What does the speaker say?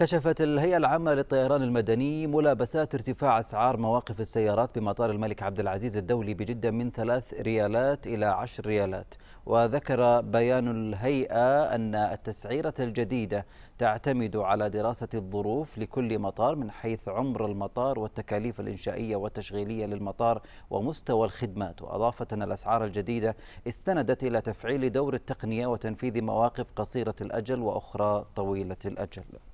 كشفت الهيئة العامة للطيران المدني ملابسات ارتفاع أسعار مواقف السيارات بمطار الملك عبد العزيز الدولي بجدة من ثلاث ريالات إلى عشر ريالات وذكر بيان الهيئة أن التسعيرة الجديدة تعتمد على دراسة الظروف لكل مطار من حيث عمر المطار والتكاليف الإنشائية والتشغيلية للمطار ومستوى الخدمات وأضافت أن الأسعار الجديدة استندت إلى تفعيل دور التقنية وتنفيذ مواقف قصيرة الأجل وأخرى طويلة الأجل